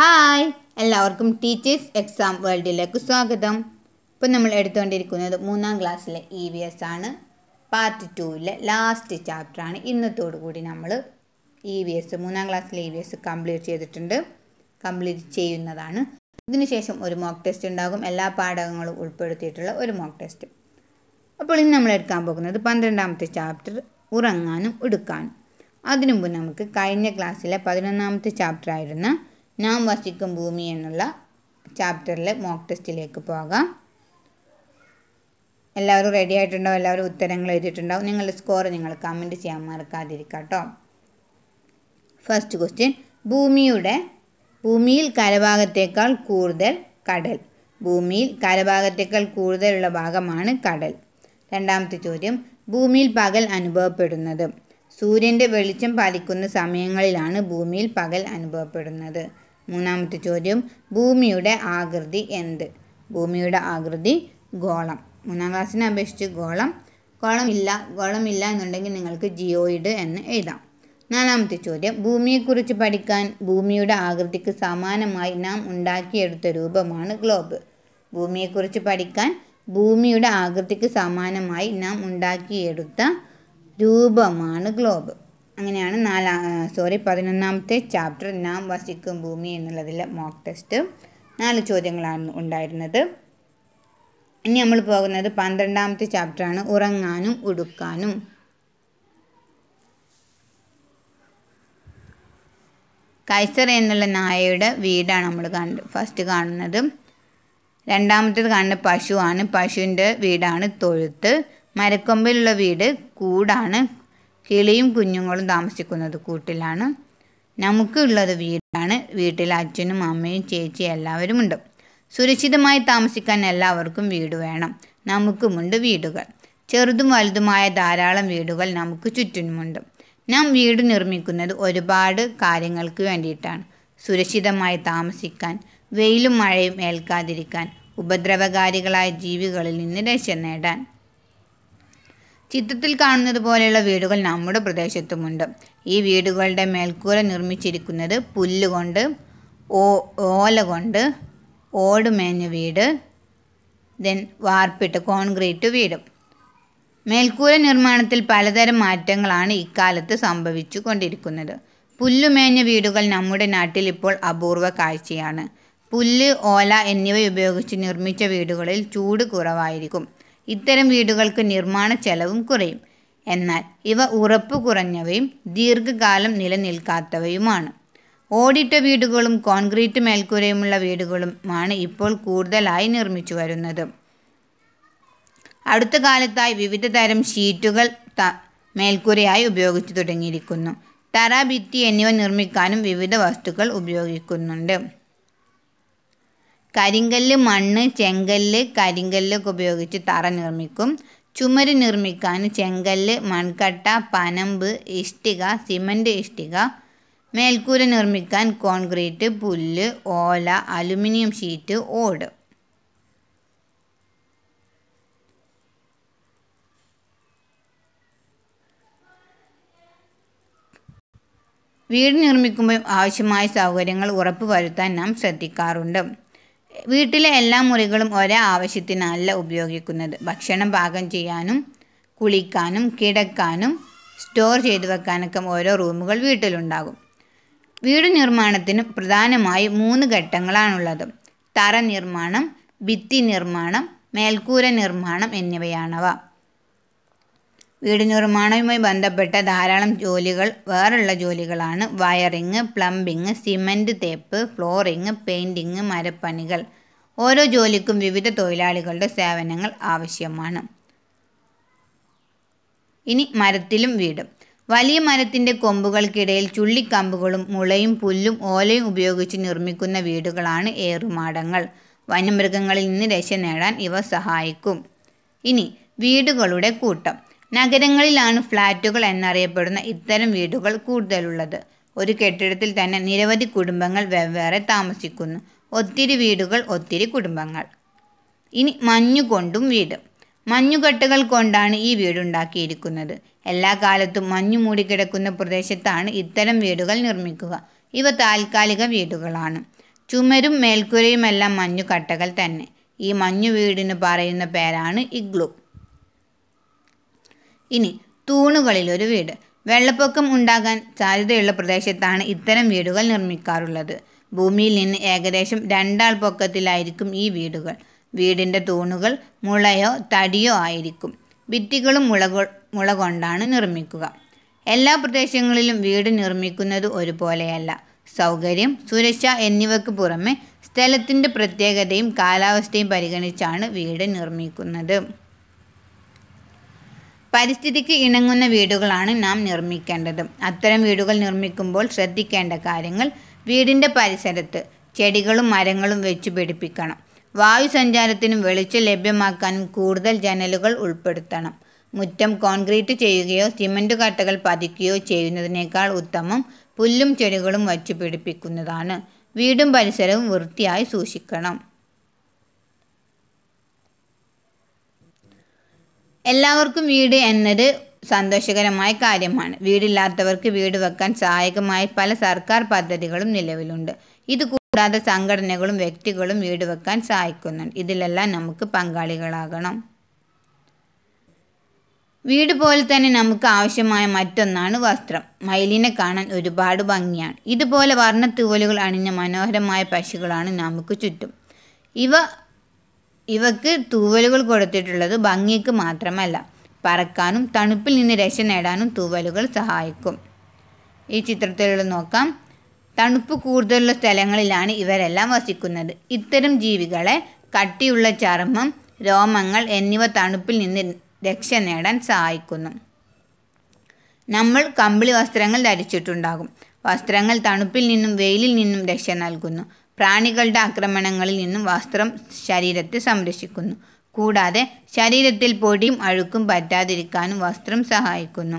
hi എല്ലാവർക്കും teachers exam വേൾഡിലേക്ക് സ്വാഗതം ഇപ്പം നമ്മൾ എടുത്തുകൊണ്ടിരിക്കുന്നത് മൂന്നാം ക്ലാസ്സിലെ ഇ വി എസ് ആണ് പാർട്ട് ടുവിലെ ലാസ്റ്റ് ചാപ്റ്ററാണ് ഇന്നത്തോടു കൂടി നമ്മൾ ഇ വി എസ് മൂന്നാം ക്ലാസ്സിലെ ഇ വി എസ് കംപ്ലീറ്റ് ചെയ്തിട്ടുണ്ട് കംപ്ലീറ്റ് ചെയ്യുന്നതാണ് ഇതിനുശേഷം ഒരു മോക്ക് ടെസ്റ്റ് ഉണ്ടാകും എല്ലാ പാഠകങ്ങളും ഉൾപ്പെടുത്തിയിട്ടുള്ള ഒരു മോക്ക് ടെസ്റ്റ് അപ്പോൾ ഇന്ന് നമ്മൾ എടുക്കാൻ പോകുന്നത് പന്ത്രണ്ടാമത്തെ ചാപ്റ്റർ ഉറങ്ങാനും എടുക്കാനും അതിനു മുമ്പ് നമുക്ക് കഴിഞ്ഞ ക്ലാസ്സിലെ പതിനൊന്നാമത്തെ ചാപ്റ്റർ ആയിരുന്ന നാം വസിക്കും ഭൂമി എന്നുള്ള ചാപ്റ്ററിലെ മോക്ക് ടെസ്റ്റിലേക്ക് പോകാം എല്ലാവരും റെഡി ആയിട്ടുണ്ടാവും എല്ലാവരും ഉത്തരങ്ങൾ എഴുതിയിട്ടുണ്ടാവും നിങ്ങളുടെ സ്കോർ നിങ്ങൾ കമൻറ്റ് ചെയ്യാൻ മറക്കാതിരിക്കാം കേട്ടോ ഫസ്റ്റ് ക്വസ്റ്റ്യൻ ഭൂമിയുടെ ഭൂമിയിൽ കരഭാഗത്തേക്കാൾ കൂടുതൽ കടൽ ഭൂമിയിൽ കരഭാഗത്തേക്കാൾ കൂടുതലുള്ള ഭാഗമാണ് കടൽ രണ്ടാമത്തെ ചോദ്യം ഭൂമിയിൽ പകൽ അനുഭവപ്പെടുന്നത് സൂര്യൻ്റെ വെളിച്ചം പതിക്കുന്ന സമയങ്ങളിലാണ് ഭൂമിയിൽ പകൽ അനുഭവപ്പെടുന്നത് മൂന്നാമത്തെ ചോദ്യം ഭൂമിയുടെ ആകൃതി എന്ത് ഭൂമിയുടെ ആകൃതി ഗോളം മൂന്നാം ക്ലാസ്സിനെ അപേക്ഷിച്ച് ഗോളം ഗോളമില്ല ഗോളമില്ല എന്നുണ്ടെങ്കിൽ നിങ്ങൾക്ക് ജിയോയിഡ് എന്ന് എഴുതാം നാലാമത്തെ ചോദ്യം ഭൂമിയെക്കുറിച്ച് പഠിക്കാൻ ഭൂമിയുടെ ആകൃതിക്ക് സമാനമായി നാം ഉണ്ടാക്കിയെടുത്ത രൂപമാണ് ഗ്ലോബ് ഭൂമിയെക്കുറിച്ച് പഠിക്കാൻ ഭൂമിയുടെ ആകൃതിക്ക് സമാനമായി നാം ഉണ്ടാക്കിയെടുത്ത രൂപമാണ് ഗ്ലോബ് അങ്ങനെയാണ് നാലാ സോറി പതിനൊന്നാമത്തെ ചാപ്റ്റർ നാം വസിക്കും ഭൂമി എന്നുള്ളതിലെ മോക്ക് ടെസ്റ്റ് നാല് ചോദ്യങ്ങളാണ് ഉണ്ടായിരുന്നത് ഇനി നമ്മൾ പോകുന്നത് പന്ത്രണ്ടാമത്തെ ചാപ്റ്ററാണ് ഉറങ്ങാനും ഉടുക്കാനും കൈസർ എന്നുള്ള നായയുടെ വീടാണ് നമ്മൾ കണ്ട് ഫസ്റ്റ് കാണുന്നത് രണ്ടാമത്തേത് കാണുന്ന പശുവാണ് പശുവിൻ്റെ വീടാണ് തൊഴുത്ത് മരക്കൊമ്പിലുള്ള വീട് കൂടാണ് കിളിയും കുഞ്ഞുങ്ങളും താമസിക്കുന്നത് കൂട്ടിലാണ് നമുക്കുള്ളത് വീടാണ് വീട്ടിൽ അച്ഛനും അമ്മയും ചേച്ചി എല്ലാവരും ഉണ്ട് സുരക്ഷിതമായി താമസിക്കാൻ എല്ലാവർക്കും വീട് വേണം നമുക്കുമുണ്ട് വീടുകൾ ചെറുതും വലുതുമായ ധാരാളം വീടുകൾ നമുക്ക് ചുറ്റിനുമുണ്ട് നാം വീട് നിർമ്മിക്കുന്നത് ഒരുപാട് കാര്യങ്ങൾക്ക് വേണ്ടിയിട്ടാണ് സുരക്ഷിതമായി താമസിക്കാൻ വെയിലും മഴയും ഏൽക്കാതിരിക്കാൻ ഉപദ്രവകാരികളായ ജീവികളിൽ നിന്ന് രക്ഷ നേടാൻ ചിത്രത്തിൽ കാണുന്നത് പോലെയുള്ള വീടുകൾ നമ്മുടെ പ്രദേശത്തുമുണ്ട് ഈ വീടുകളുടെ മേൽക്കൂര നിർമ്മിച്ചിരിക്കുന്നത് പുല്ലുകൊണ്ട് ഓ ഓല കൊണ്ട് ഓടുമേഞ്ഞ വീട് ദെൻ വാർപ്പിട്ട് കോൺക്രീറ്റ് വീട് മേൽക്കൂര നിർമ്മാണത്തിൽ പലതരം മാറ്റങ്ങളാണ് ഇക്കാലത്ത് സംഭവിച്ചു കൊണ്ടിരിക്കുന്നത് പുല്ലുമേഞ്ഞ വീടുകൾ നമ്മുടെ നാട്ടിൽ ഇപ്പോൾ അപൂർവ കാഴ്ചയാണ് പുല്ല് ഓല എന്നിവ ഉപയോഗിച്ച് നിർമ്മിച്ച വീടുകളിൽ ചൂട് കുറവായിരിക്കും ഇത്തരം വീടുകൾക്ക് നിർമ്മാണ ചെലവും കുറയും എന്നാൽ ഇവ ഉറപ്പ് കുറഞ്ഞവയും ദീർഘകാലം നിലനിൽക്കാത്തവയുമാണ് ഓടിട്ട വീടുകളും കോൺക്രീറ്റ് മേൽക്കൂരയുമുള്ള വീടുകളുമാണ് ഇപ്പോൾ കൂടുതലായി നിർമ്മിച്ചു വരുന്നത് അടുത്ത കാലത്തായി വിവിധ തരം ഷീറ്റുകൾ മേൽക്കൂരയായി ഉപയോഗിച്ചു തുടങ്ങിയിരിക്കുന്നു തറ ഭിത്തി എന്നിവ നിർമ്മിക്കാനും വിവിധ വസ്തുക്കൾ ഉപയോഗിക്കുന്നുണ്ട് കരിങ്കല്ല് മണ്ണ് ചെങ്കല്ല് കരിങ്കല്ലൊക്കെ ഉപയോഗിച്ച് തറ നിർമ്മിക്കും ചുമര് നിർമ്മിക്കാൻ ചെങ്കല്ല് മൺകട്ട പനമ്പ് ഇഷ്ടിക സിമൻറ്റ് ഇഷ്ടിക മേൽക്കൂര നിർമ്മിക്കാൻ കോൺക്രീറ്റ് പുല്ല് ഓല അലുമിനിയം ഷീറ്റ് ഓട് വീട് നിർമ്മിക്കുമ്പോൾ ആവശ്യമായ സൗകര്യങ്ങൾ ഉറപ്പുവരുത്താൻ നാം ശ്രദ്ധിക്കാറുണ്ട് വീട്ടിലെ എല്ലാ മുറികളും ഒരേ ആവശ്യത്തിനല്ല ഉപയോഗിക്കുന്നത് ഭക്ഷണം പാകം ചെയ്യാനും കുളിക്കാനും കിടക്കാനും സ്റ്റോർ ചെയ്തു വെക്കാനൊക്കെ ഓരോ റൂമുകൾ വീട്ടിലുണ്ടാകും വീട് നിർമ്മാണത്തിന് പ്രധാനമായും മൂന്ന് ഘട്ടങ്ങളാണുള്ളത് തറ നിർമ്മാണം ഭിത്തി നിർമ്മാണം മേൽക്കൂര നിർമ്മാണം എന്നിവയാണവ വീട് നിർമ്മാണവുമായി ബന്ധപ്പെട്ട ധാരാളം ജോലികൾ വേറുള്ള ജോലികളാണ് വയറിങ് പ്ലംബിങ് സിമൻറ്റ് തേപ്പ് ഫ്ലോറിങ് പെയിൻറ്റിങ് മരപ്പണികൾ ഓരോ ജോലിക്കും വിവിധ തൊഴിലാളികളുടെ സേവനങ്ങൾ ആവശ്യമാണ് ഇനി മരത്തിലും വീടും വലിയ മരത്തിൻ്റെ കൊമ്പുകൾക്കിടയിൽ ചുള്ളിക്കമ്പുകളും മുളയും പുല്ലും ഓലയും ഉപയോഗിച്ച് നിർമ്മിക്കുന്ന വീടുകളാണ് ഏറുമാടങ്ങൾ വന്യമൃഗങ്ങളിൽ നിന്ന് രക്ഷ നേടാൻ ഇവ സഹായിക്കും ഇനി വീടുകളുടെ കൂട്ടം നഗരങ്ങളിലാണ് ഫ്ലാറ്റുകൾ എന്നറിയപ്പെടുന്ന ഇത്തരം വീടുകൾ കൂടുതലുള്ളത് ഒരു കെട്ടിടത്തിൽ തന്നെ നിരവധി കുടുംബങ്ങൾ വെവ്വേറെ താമസിക്കുന്നു ഒത്തിരി വീടുകൾ ഒത്തിരി കുടുംബങ്ങൾ ഇനി മഞ്ഞുകൊണ്ടും വീട് മഞ്ഞുകെട്ടുകൾ കൊണ്ടാണ് ഈ വീടുണ്ടാക്കിയിരിക്കുന്നത് എല്ലാ കാലത്തും മഞ്ഞു മൂടിക്കിടക്കുന്ന പ്രദേശത്താണ് ഇത്തരം വീടുകൾ നിർമ്മിക്കുക ഇവ താൽക്കാലിക വീടുകളാണ് ചുമരും മേൽക്കൂരയുമെല്ലാം മഞ്ഞുകട്ടകൾ തന്നെ ഈ മഞ്ഞു വീടിന് പറയുന്ന പേരാണ് ഇഗ്ലു ഇനി തൂണുകളിൽ ഒരു വീട് വെള്ളപ്പൊക്കം ഉണ്ടാകാൻ സാധ്യതയുള്ള പ്രദേശത്താണ് ഇത്തരം വീടുകൾ നിർമ്മിക്കാറുള്ളത് ഭൂമിയിൽ നിന്ന് ഏകദേശം രണ്ടാൾ പൊക്കത്തിലായിരിക്കും ഈ വീടുകൾ വീടിൻ്റെ തൂണുകൾ മുളയോ തടിയോ ആയിരിക്കും ഭിത്തികളും മുളകൊ മുള കൊണ്ടാണ് നിർമ്മിക്കുക എല്ലാ പ്രദേശങ്ങളിലും വീട് നിർമ്മിക്കുന്നത് ഒരുപോലെയല്ല സൗകര്യം സുരക്ഷ എന്നിവയ്ക്ക് പുറമെ സ്ഥലത്തിൻ്റെ പ്രത്യേകതയും കാലാവസ്ഥയും പരിഗണിച്ചാണ് വീട് നിർമ്മിക്കുന്നത് പരിസ്ഥിതിക്ക് ഇണങ്ങുന്ന വീടുകളാണ് നാം നിർമ്മിക്കേണ്ടത് അത്തരം വീടുകൾ നിർമ്മിക്കുമ്പോൾ ശ്രദ്ധിക്കേണ്ട കാര്യങ്ങൾ വീടിൻ്റെ പരിസരത്ത് ചെടികളും മരങ്ങളും വെച്ച് പിടിപ്പിക്കണം വായു സഞ്ചാരത്തിനും വെളിച്ചം ലഭ്യമാക്കാനും കൂടുതൽ ജനലുകൾ ഉൾപ്പെടുത്തണം മുറ്റം കോൺക്രീറ്റ് ചെയ്യുകയോ സിമൻറ്റ് കട്ടകൾ പതിക്കുകയോ ചെയ്യുന്നതിനേക്കാൾ ഉത്തമം പുല്ലും ചെടികളും വച്ചു പിടിപ്പിക്കുന്നതാണ് വീടും പരിസരവും വൃത്തിയായി സൂക്ഷിക്കണം എല്ലാവർക്കും വീട് എന്നത് സന്തോഷകരമായ കാര്യമാണ് വീടില്ലാത്തവർക്ക് വീട് വെക്കാൻ സഹായകമായ പല സർക്കാർ പദ്ധതികളും നിലവിലുണ്ട് ഇത് കൂടാതെ സംഘടനകളും വ്യക്തികളും വീട് വെക്കാൻ സഹായിക്കുന്നുണ്ട് ഇതിലെല്ലാം നമുക്ക് പങ്കാളികളാകണം വീട് പോലെ തന്നെ നമുക്ക് ആവശ്യമായ മറ്റൊന്നാണ് വസ്ത്രം മയിലിനെ കാണാൻ ഒരുപാട് ഭംഗിയാണ് ഇതുപോലെ വർണ്ണത്തൂവലുകൾ അണിഞ്ഞ മനോഹരമായ പക്ഷികളാണ് നമുക്ക് ചുറ്റും ഇവ ഇവക്ക് തൂവലുകൾ കൊടുത്തിട്ടുള്ളത് ഭംഗിക്ക് മാത്രമല്ല പറക്കാനും തണുപ്പിൽ നിന്ന് രക്ഷ നേടാനും തൂവലുകൾ സഹായിക്കും ഈ ചിത്രത്തിൽ നോക്കാം തണുപ്പ് കൂടുതലുള്ള സ്ഥലങ്ങളിലാണ് ഇവരെല്ലാം വസിക്കുന്നത് ഇത്തരം ജീവികളെ കട്ടിയുള്ള ചർമ്മം രോമങ്ങൾ എന്നിവ തണുപ്പിൽ നിന്ന് രക്ഷ നേടാൻ സഹായിക്കുന്നു നമ്മൾ കമ്പിളി വസ്ത്രങ്ങൾ ധരിച്ചിട്ടുണ്ടാകും വസ്ത്രങ്ങൾ തണുപ്പിൽ നിന്നും വെയിലിൽ നിന്നും രക്ഷ നൽകുന്നു പ്രാണികളുടെ ആക്രമണങ്ങളിൽ നിന്നും വസ്ത്രം ശരീരത്തെ സംരക്ഷിക്കുന്നു കൂടാതെ ശരീരത്തിൽ പൊടിയും അഴുക്കും പറ്റാതിരിക്കാനും വസ്ത്രം സഹായിക്കുന്നു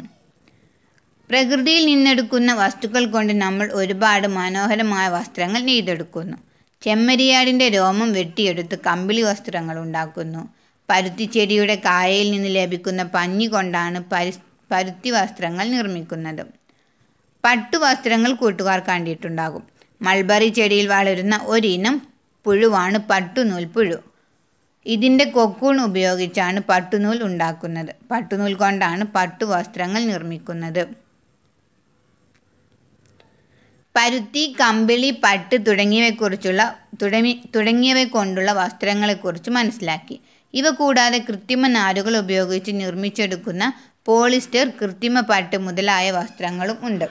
പ്രകൃതിയിൽ നിന്നെടുക്കുന്ന വസ്തുക്കൾ കൊണ്ട് നമ്മൾ ഒരുപാട് മനോഹരമായ വസ്ത്രങ്ങൾ നെയ്തെടുക്കുന്നു ചെമ്മരിയാടിൻ്റെ രോമം വെട്ടിയെടുത്ത് കമ്പിളി വസ്ത്രങ്ങൾ ഉണ്ടാക്കുന്നു പരുത്തിച്ചെടിയുടെ കായയിൽ നിന്ന് ലഭിക്കുന്ന പഞ്ഞി കൊണ്ടാണ് പരി പരുത്തി വസ്ത്രങ്ങൾ നിർമ്മിക്കുന്നത് പട്ടുവസ്ത്രങ്ങൾ കൂട്ടുകാർ കണ്ടിട്ടുണ്ടാകും മൾബറി ചെടിയിൽ വളരുന്ന ഒരിനം പുഴുവാണ് പട്ടുനൂൽ പുഴു ഇതിൻ്റെ കൊക്കൂൺ ഉപയോഗിച്ചാണ് പട്ടുനൂൽ ഉണ്ടാക്കുന്നത് പട്ടുനൂൽ കൊണ്ടാണ് പട്ടുവസ്ത്രങ്ങൾ നിർമ്മിക്കുന്നത് പരുത്തി കമ്പിളി പട്ട് തുടങ്ങിയവയെക്കുറിച്ചുള്ള തുടങ്ങി തുടങ്ങിയവ കൊണ്ടുള്ള വസ്ത്രങ്ങളെക്കുറിച്ച് മനസ്സിലാക്കി ഇവ കൂടാതെ കൃത്രിമ നാരുകൾ ഉപയോഗിച്ച് നിർമ്മിച്ചെടുക്കുന്ന പോളിസ്റ്റർ കൃത്രിമ പട്ട് മുതലായ വസ്ത്രങ്ങളും ഉണ്ട്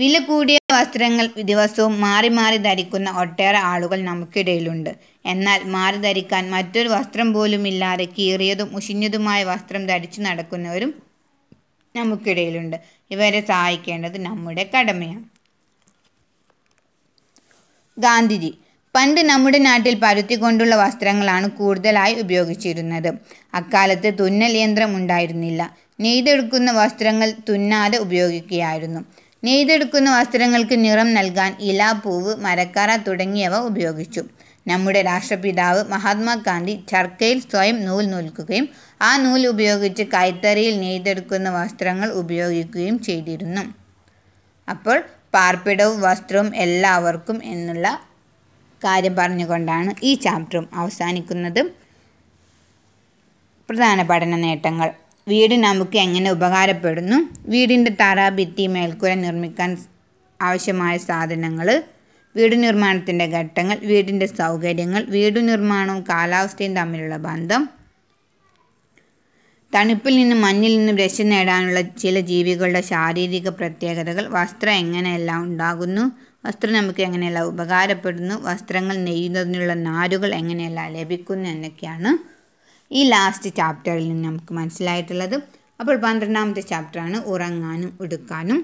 വില കൂടിയ വസ്ത്രങ്ങൾ ദിവസവും മാറി മാറി ധരിക്കുന്ന ഒട്ടേറെ ആളുകൾ നമുക്കിടയിലുണ്ട് എന്നാൽ മാറി ധരിക്കാൻ മറ്റൊരു വസ്ത്രം പോലും ഇല്ലാതെ കീറിയതും ഉഷിഞ്ഞതുമായ വസ്ത്രം ധരിച്ചു നടക്കുന്നവരും നമുക്കിടയിലുണ്ട് ഇവരെ സഹായിക്കേണ്ടത് നമ്മുടെ കടമയാണ് ഗാന്ധിജി പണ്ട് നമ്മുടെ നാട്ടിൽ പരുത്തി കൊണ്ടുള്ള വസ്ത്രങ്ങളാണ് കൂടുതലായി ഉപയോഗിച്ചിരുന്നത് അക്കാലത്ത് തുന്നൽ യന്ത്രം ഉണ്ടായിരുന്നില്ല നെയ്തെടുക്കുന്ന വസ്ത്രങ്ങൾ തുന്നാതെ ഉപയോഗിക്കുകയായിരുന്നു നെയ്തെടുക്കുന്ന വസ്ത്രങ്ങൾക്ക് നിറം നൽകാൻ ഇല പൂവ് മരക്കാറ തുടങ്ങിയവ ഉപയോഗിച്ചു നമ്മുടെ രാഷ്ട്രപിതാവ് മഹാത്മാഗാന്ധി ചർക്കയിൽ സ്വയം നൂൽ നൂൽക്കുകയും ആ നൂൽ ഉപയോഗിച്ച് കൈത്തറിയിൽ നെയ്തെടുക്കുന്ന വസ്ത്രങ്ങൾ ഉപയോഗിക്കുകയും ചെയ്തിരുന്നു അപ്പോൾ പാർപ്പിടവും വസ്ത്രവും എല്ലാവർക്കും എന്നുള്ള കാര്യം പറഞ്ഞുകൊണ്ടാണ് ഈ ചാപ്റ്ററും അവസാനിക്കുന്നത് പ്രധാന പഠന നേട്ടങ്ങൾ വീട് നമുക്ക് എങ്ങനെ ഉപകാരപ്പെടുന്നു വീടിൻ്റെ തറ ഭിത്തി മേൽക്കൂര നിർമ്മിക്കാൻ ആവശ്യമായ സാധനങ്ങൾ വീട് നിർമ്മാണത്തിൻ്റെ ഘട്ടങ്ങൾ വീടിൻ്റെ സൗകര്യങ്ങൾ വീട് നിർമ്മാണവും കാലാവസ്ഥയും തമ്മിലുള്ള ബന്ധം തണുപ്പിൽ നിന്നും മഞ്ഞിൽ നിന്നും രക്ഷ നേടാനുള്ള ചില ജീവികളുടെ ശാരീരിക പ്രത്യേകതകൾ വസ്ത്രം എങ്ങനെയെല്ലാം ഉണ്ടാകുന്നു വസ്ത്രം നമുക്ക് എങ്ങനെയെല്ലാം ഉപകാരപ്പെടുന്നു വസ്ത്രങ്ങൾ നെയ്യുന്നതിനുള്ള നാരുകൾ എങ്ങനെയെല്ലാം ലഭിക്കുന്നു എന്നൊക്കെയാണ് ഈ ലാസ്റ്റ് ചാപ്റ്ററിൽ നിന്ന് നമുക്ക് മനസ്സിലായിട്ടുള്ളത് അപ്പോൾ പന്ത്രണ്ടാമത്തെ ചാപ്റ്ററാണ് ഉറങ്ങാനും എടുക്കാനും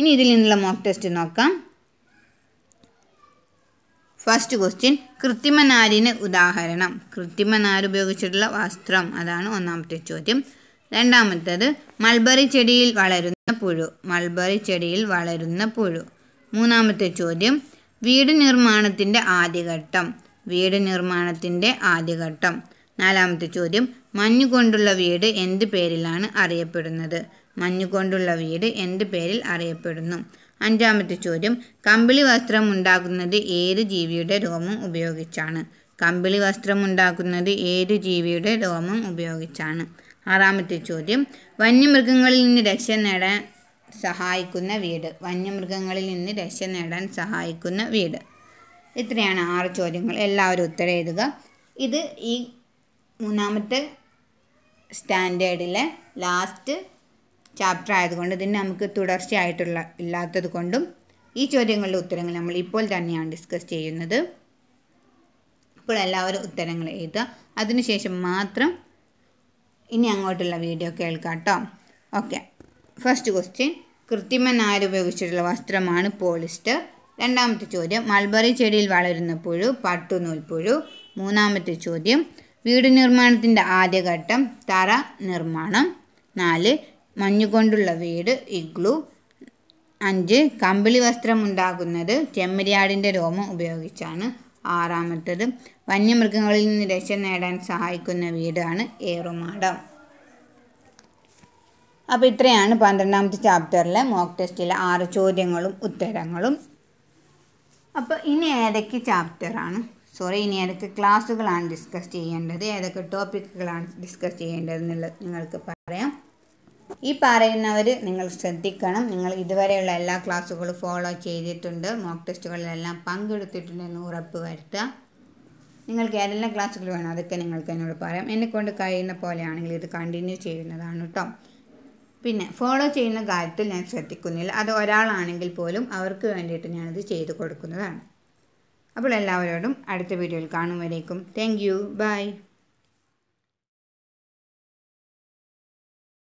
ഇനി ഇതിൽ നിന്നുള്ള മോക്ക് ടെസ്റ്റ് നോക്കാം ഫസ്റ്റ് ക്വസ്റ്റ്യൻ കൃത്രിമനാരിന് ഉദാഹരണം കൃത്രിമനാര് ഉപയോഗിച്ചിട്ടുള്ള വസ്ത്രം അതാണ് ഒന്നാമത്തെ ചോദ്യം രണ്ടാമത്തേത് മൾബറി ചെടിയിൽ വളരുന്ന പുഴു മൾബറി ചെടിയിൽ വളരുന്ന പുഴു മൂന്നാമത്തെ ചോദ്യം വീട് നിർമ്മാണത്തിൻ്റെ ആദ്യഘട്ടം വീട് നിർമ്മാണത്തിൻ്റെ ആദ്യഘട്ടം നാലാമത്തെ ചോദ്യം മഞ്ഞുകൊണ്ടുള്ള വീട് എന്ത് പേരിലാണ് അറിയപ്പെടുന്നത് മഞ്ഞുകൊണ്ടുള്ള വീട് എന്ത് പേരിൽ അറിയപ്പെടുന്നു അഞ്ചാമത്തെ ചോദ്യം കമ്പിളി വസ്ത്രം ഉണ്ടാക്കുന്നത് ഏത് ജീവിയുടെ രോമം ഉപയോഗിച്ചാണ് കമ്പിളി വസ്ത്രം ഉണ്ടാക്കുന്നത് ഏത് ജീവിയുടെ രോമം ഉപയോഗിച്ചാണ് ആറാമത്തെ ചോദ്യം വന്യമൃഗങ്ങളിൽ നിന്ന് രക്ഷ നേടാൻ സഹായിക്കുന്ന വീട് വന്യമൃഗങ്ങളിൽ നിന്ന് രക്ഷ നേടാൻ സഹായിക്കുന്ന വീട് ഇത്രയാണ് ആറ് ചോദ്യങ്ങൾ എല്ലാവരും ഉത്തരം എഴുതുക ഇത് ഈ മൂന്നാമത്തെ സ്റ്റാൻഡേർഡിലെ ലാസ്റ്റ് ചാപ്റ്റർ ആയതുകൊണ്ട് ഇതിന് നമുക്ക് തുടർച്ചയായിട്ടുള്ള ഇല്ലാത്തത് കൊണ്ടും ഈ ചോദ്യങ്ങളുടെ ഉത്തരങ്ങൾ നമ്മൾ ഇപ്പോൾ തന്നെയാണ് ഡിസ്കസ് ചെയ്യുന്നത് ഇപ്പോൾ എല്ലാവരും ഉത്തരങ്ങൾ എഴുതുക അതിനുശേഷം മാത്രം ഇനി അങ്ങോട്ടുള്ള വീഡിയോ കേൾക്കാം കേട്ടോ ഓക്കെ ഫസ്റ്റ് ക്വസ്റ്റ്യൻ കൃത്രിമ നാര് ഉപയോഗിച്ചിട്ടുള്ള വസ്ത്രമാണ് പോളിസ്റ്റർ രണ്ടാമത്തെ ചോദ്യം മൾബറി ചെടിയിൽ വളരുന്ന പുഴു പട്ടുനൂൽപ്പുഴു മൂന്നാമത്തെ ചോദ്യം വീട് നിർമ്മാണത്തിൻ്റെ ആദ്യഘട്ടം തറ നിർമ്മാണം നാല് മഞ്ഞുകൊണ്ടുള്ള വീട് ഇഗ്ലു അഞ്ച് കമ്പിളി വസ്ത്രം ഉണ്ടാക്കുന്നത് ചെമ്മരിയാടിൻ്റെ രോമം ഉപയോഗിച്ചാണ് ആറാമത്തത് വന്യമൃഗങ്ങളിൽ നിന്ന് രക്ഷ നേടാൻ സഹായിക്കുന്ന വീടാണ് ഏറുമാടം അപ്പോൾ ഇത്രയാണ് പന്ത്രണ്ടാമത്തെ ചാപ്റ്ററിലെ മോക്ക് ടെസ്റ്റിലെ ആറ് ചോദ്യങ്ങളും ഉത്തരങ്ങളും അപ്പോൾ ഇനി ഏതൊക്കെ ചാപ്റ്ററാണ് സോറി ഇനി ഏതൊക്കെ ക്ലാസ്സുകളാണ് ഡിസ്കസ് ചെയ്യേണ്ടത് ഏതൊക്കെ ടോപ്പിക്കുകളാണ് ഡിസ്കസ് ചെയ്യേണ്ടതെന്നുള്ളത് നിങ്ങൾക്ക് പറയാം ഈ പറയുന്നവർ നിങ്ങൾ ശ്രദ്ധിക്കണം നിങ്ങൾ ഇതുവരെയുള്ള എല്ലാ ക്ലാസ്സുകളും ഫോളോ ചെയ്തിട്ടുണ്ട് മോക്ക് ടെസ്റ്റുകളിലെല്ലാം പങ്കെടുത്തിട്ടുണ്ട് എന്ന് ഉറപ്പ് വരുത്തുക നിങ്ങൾക്ക് ഏതെല്ലാം ക്ലാസ്സുകൾ വേണം അതൊക്കെ നിങ്ങൾക്ക് എന്നോട് പറയാം എന്നെക്കൊണ്ട് കഴിയുന്ന പോലെയാണെങ്കിൽ ഇത് കണ്ടിന്യൂ ചെയ്യുന്നതാണ് കേട്ടോ പിന്നെ ഫോളോ ചെയ്യുന്ന കാര്യത്തിൽ ഞാൻ ശ്രദ്ധിക്കുന്നില്ല അത് ഒരാളാണെങ്കിൽ പോലും അവർക്ക് വേണ്ടിയിട്ട് ഞാനത് ചെയ്തു കൊടുക്കുന്നതാണ് അപ്പോൾ എല്ലാവരോടും അടുത്ത വീഡിയോയിൽ കാണും വരേക്കും താങ്ക് യു ബൈ